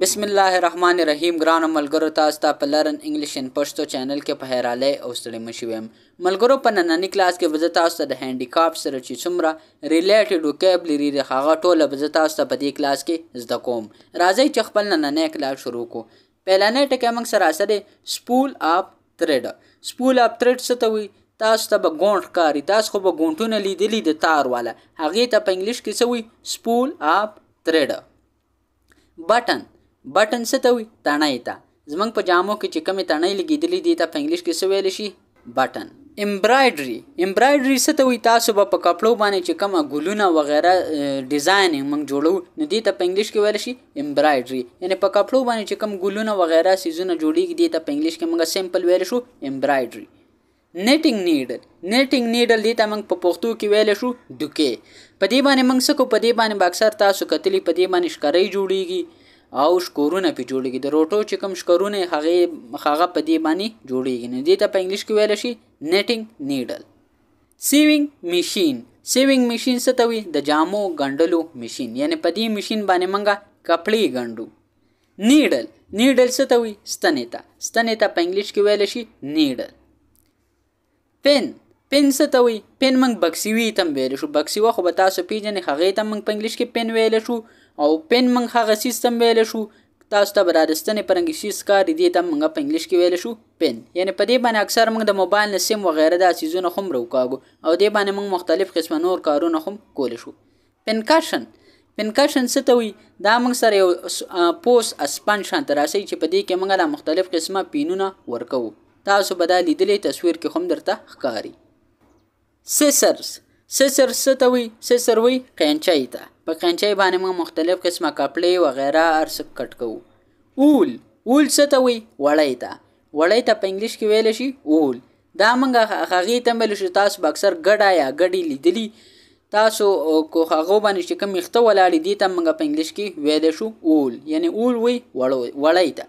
بسم الله الرحمن الرحیم ګران ملګرو تاسو ته په لرن انګلیش ان پښتو چینل کې په هراله او ستړي مشویم ملګرو په نننی کلاس کې وزه تاسو ته د هانډیکاپ سره چې څومره ریلیټډ وکابلری د هغه ټوله وزه تاسو ته په دې کلاس کې زده کوم راځي چې خپل نننی کلاس شروع کو پهلانه ټکی موږ سره سره سپول اپ تھریډ سپول اپ تھریډ څه ته وي تاسو ته به ګونټ کاری تاسو خو به ګونټونه لیدلی د تار والا هغه ته په انګلیش کې څه وي سپول اپ تھریډ بٹن بټن څه ته وي تڼۍ ته زمونږ په جامو کې چې کومې تڼۍ لګېدلې دي ته په انګلیش کې څه ویلی شي بټن امبرایډري امبرایډري څه ته وي تاسو به په کپړو باندې چې کومه ګلونه وغیره ډیزاین موږ جوړو نو دې ته په انګلیش کې ویل شي امبرایډري یعنی په کپړو باندې چې کوم ګلونه وغیره سیزونه جوړیږي دې ته په انګلیش کې موږ سمپل ویل شو امبرایډري نیټینګ نیډل نیټینګ نیډل دې ته موږ په پښتو کې ویل شو دوکې په دې باندې موږ څه کو په دې باندې باکسر تاسو کتلی په دې باندې شکرې جوړیږي او شکورونه په جوړیږي د روټو چې کوم شکورونه هغه هغه په دې باندې جوړیږي نه دي ته په انګلیش کې ویل شي نیټینګ نیډل سیوینګ ماشين سیوینګ ماشين څه ته وي د جامو ګنډلو ماشين یعنی په دې ماشين باندې منګه کپړې ګنډو نیډل نیډل څه ته وي ستنې ته ستنې ته په انګلیش کې ویل شي نیډل پن پن څه ته وي پن موږ بکسیوي تم ویل شو بکسیوه خو به تاسو پیژنې هغې ته موږ په انګلیش کې پن ویل شو او پین موږ هغه سیستم ویل شو تاسو ته برادستنې پر انګلیسي سکاري دي ته موږ په انګلیش کې ویل شو پین یعنی په دې باندې اکثر موږ د موبایل نه سیم وغیرہ د سيزونه هم روکاګو او دې باندې موږ مختلف قسم نور کارونه هم کول شو پینکاشن پینکاشن څه ته وي دا موږ سره یو پوس اسپن شانت راسي چې په دې کې موږ له مختلف قسمه پینونه ورکو تاسو به دا لیدلې تصویر کې هم درته ښکاری سیسرز سیسر څه ته وي سیسر وي قینچای ته په کنچۍ باندې موږ مختلف قسمه کپړې وغیرہ ارس کټ کوو اول اول څه ته وي وړۍ ته وړۍ ته په انګلیش کې ویل شي اول دا موږ هغه ته ویل شو تاسو بکسر ګډا یا ګډي لیدلی تاسو کو هغه باندې چې کوم مخته ولاړې دي ته موږ په انګلیش کې ویل شو اول یعنی اول وي وړۍ ته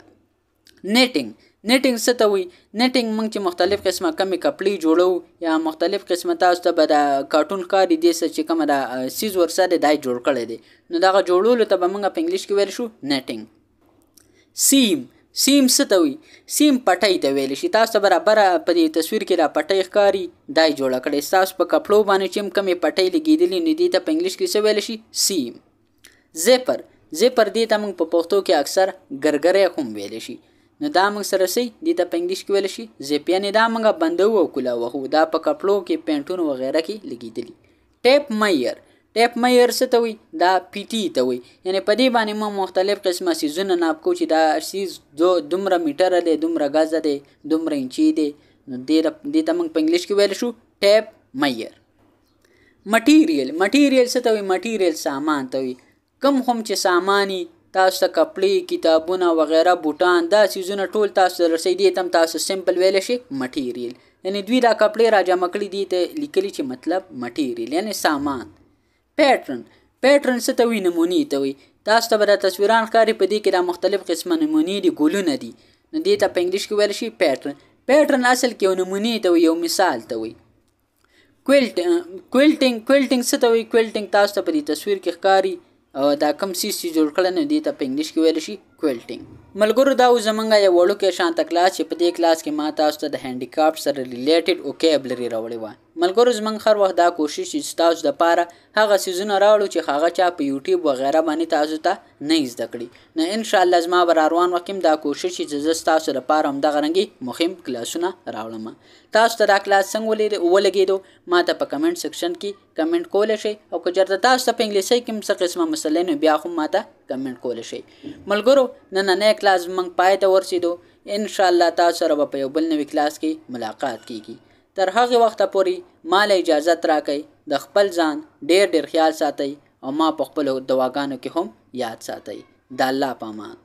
نیټینګ نیټینګ څه ته وي نیټینګ موږ چې مختلف قسمه کمی کپړې جوړو یا مختلف قسمه تاسو ته به د کارټون کاری دی چې کومه د سیز ورسره دای جوړ کړی دی نو دغه جوړولو ته به موږ په انګلیش کې ویل شو نیټینګ سیم سیم ستوي سیم پټۍ ته ویل شي تاسو برابر په دې تصویر کې را پټۍ ښکاری دای جوړ کړي تاسو په کپړو باندې چې کمی پټۍ لګیدلې نه دي ته په انګلیش کې څه ویل شي سیم زیپر زیپر دې ته موږ په پښتو کې اکثر ګرګره هم ویل شي نو دا موږ سره سي دي ته پنګلیش کې ویل شي زپیانې دا موږ بندو او کولا وخو دا په کپلو کې پینټونو وغیرہ کې لګیدلی ټیپ مایر ټیپ مایر څه ته وي دا پیټي ته وي یعنی په دې باندې مو مختلف قسمه سيزونه ناپ کو چې دا سیز دو دومره میټر دی دومره غاز دی دومره انچي دی نو دې ته موږ پنګلیش کې ویل شو ټیپ مایر مټیریل مټیریل څه ته وي مټیریل سامان ته وي کم هم چې سامانی تاسو ته کپړې کتابونه وغیرہ بوټان دا سیزونه ټول تاسو رسیدي تم تاسو سیمپل ویل شي مټیریل یعنی دوی دا کپړې را جمع کړې دي ته لیکلي چې مطلب مټیریل یعنی سامان پیټرن پیټرن څه ته وی نمونې ته وی تاسو ته به تصویران ښکاری په دې کې دا مختلف قسمه نمونې دي ګولونه دي نو دې ته په انګلیش کې ویل شي پیټرن پیټرن اصل کې یو نمونې ته یو مثال ته وی کویلټ کویلټینګ کویلټینګ څه ته وی کویلټینګ تاسو ته په دې تصویر کې ښکاری دا کم سیس چې جوړ کړل نو دې ته په انګلیش کې ویل شي کویلټینګ ملګرو دا زمونږه یو وړوکی شانته کلاس چې په دې کلاس کې ما تاسو ته د هینډیکاپ سره ریلیټډ وکیبلری راوړې و ملګرو زمونږ هر وخت دا کوشش چې تاسو د پاره هغه سیزونه راوړو چې هغه چا په یوټیوب وغیرہ باندې تاسو ته نه زده کړي نه ان شاء الله زما بر روان وکم دا کوشش چې زه تاسو لپاره هم د غرنګي مهم کلاسونه راوړم تاسو ته دا کلاس څنګه ولید ولګیدو ما ته په کمنټ سیکشن کې کمنټ کول شي او که چېرته تاسو په انګلیسي کې هم څه قسمه مسلې نو بیا خو ماته کمنټ کول شئ ملګرو نننې کلاس موږ پای ته ورسېدو ان شاء الله تاسو سره په یو بل نوې کلاس کې ملاقات کیږي تر هغه وخت پورې مال اجازه راکړئ د خپل ځان ډیر ډیر خیال ساتئ او ما په خپل دواګانو کې هم یاد ساتئ د الله پامان